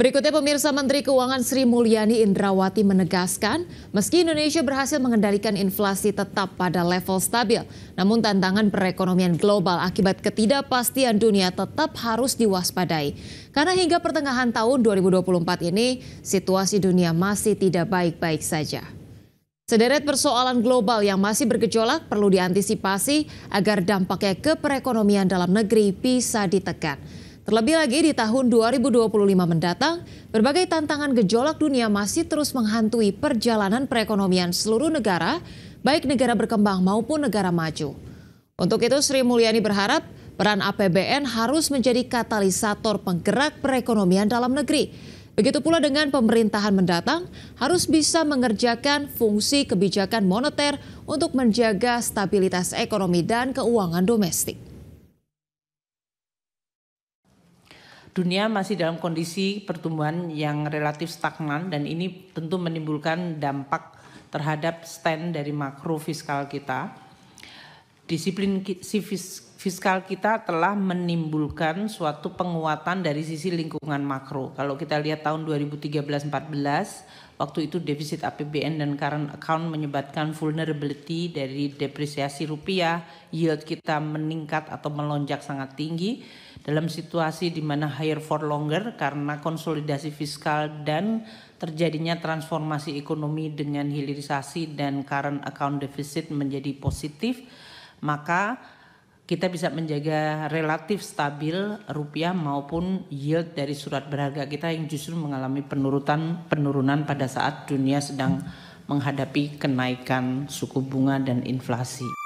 Berikutnya pemirsa Menteri Keuangan Sri Mulyani Indrawati menegaskan, meski Indonesia berhasil mengendalikan inflasi tetap pada level stabil, namun tantangan perekonomian global akibat ketidakpastian dunia tetap harus diwaspadai. Karena hingga pertengahan tahun 2024 ini, situasi dunia masih tidak baik-baik saja. Sederet persoalan global yang masih bergejolak perlu diantisipasi agar dampaknya ke perekonomian dalam negeri bisa ditekan. Terlebih lagi di tahun 2025 mendatang, berbagai tantangan gejolak dunia masih terus menghantui perjalanan perekonomian seluruh negara, baik negara berkembang maupun negara maju. Untuk itu Sri Mulyani berharap peran APBN harus menjadi katalisator penggerak perekonomian dalam negeri. Begitu pula dengan pemerintahan mendatang harus bisa mengerjakan fungsi kebijakan moneter untuk menjaga stabilitas ekonomi dan keuangan domestik. dunia masih dalam kondisi pertumbuhan yang relatif stagnan dan ini tentu menimbulkan dampak terhadap stand dari makro fiskal kita disiplin fiskal kita telah menimbulkan suatu penguatan dari sisi lingkungan makro. Kalau kita lihat tahun 2013-14, waktu itu defisit APBN dan current account menyebabkan vulnerability dari depresiasi rupiah, yield kita meningkat atau melonjak sangat tinggi. Dalam situasi di mana higher for longer karena konsolidasi fiskal dan terjadinya transformasi ekonomi dengan hilirisasi dan current account deficit menjadi positif, maka kita bisa menjaga relatif stabil rupiah maupun yield dari surat berharga kita yang justru mengalami penurutan penurunan pada saat dunia sedang menghadapi kenaikan suku bunga dan inflasi.